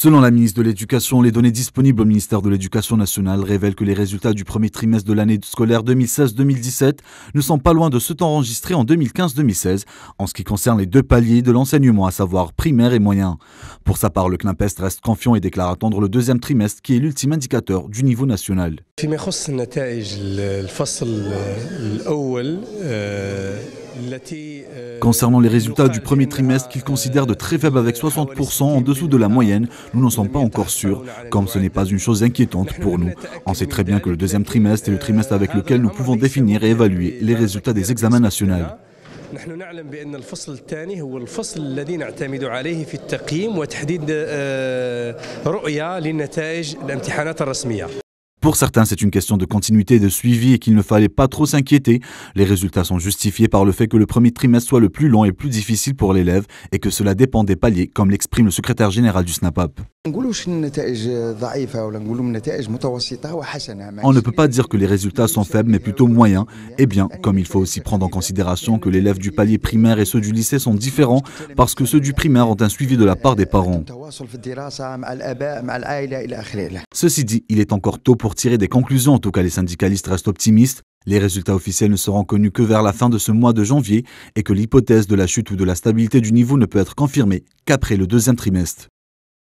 Selon la ministre de l'Éducation, les données disponibles au ministère de l'Éducation nationale révèlent que les résultats du premier trimestre de l'année scolaire 2016-2017 ne sont pas loin de ceux enregistrés en 2015-2016 en ce qui concerne les deux paliers de l'enseignement, à savoir primaire et moyen. Pour sa part, le Climpest reste confiant et déclare attendre le deuxième trimestre qui est l'ultime indicateur du niveau national. Concernant les résultats du premier trimestre qu'ils considère de très faibles avec 60% en dessous de la moyenne, nous n'en sommes pas encore sûrs, comme ce n'est pas une chose inquiétante pour nous. On sait très bien que le deuxième trimestre est le trimestre avec lequel nous pouvons définir et évaluer les résultats des examens nationaux. Pour certains, c'est une question de continuité et de suivi et qu'il ne fallait pas trop s'inquiéter. Les résultats sont justifiés par le fait que le premier trimestre soit le plus long et plus difficile pour l'élève et que cela dépend des paliers, comme l'exprime le secrétaire général du SNAPAP. On ne peut pas dire que les résultats sont faibles, mais plutôt moyens. Et eh bien, comme il faut aussi prendre en considération que l'élève du palier primaire et ceux du lycée sont différents, parce que ceux du primaire ont un suivi de la part des parents. Ceci dit, il est encore tôt pour tirer des conclusions, en tout cas les syndicalistes restent optimistes. Les résultats officiels ne seront connus que vers la fin de ce mois de janvier et que l'hypothèse de la chute ou de la stabilité du niveau ne peut être confirmée qu'après le deuxième trimestre.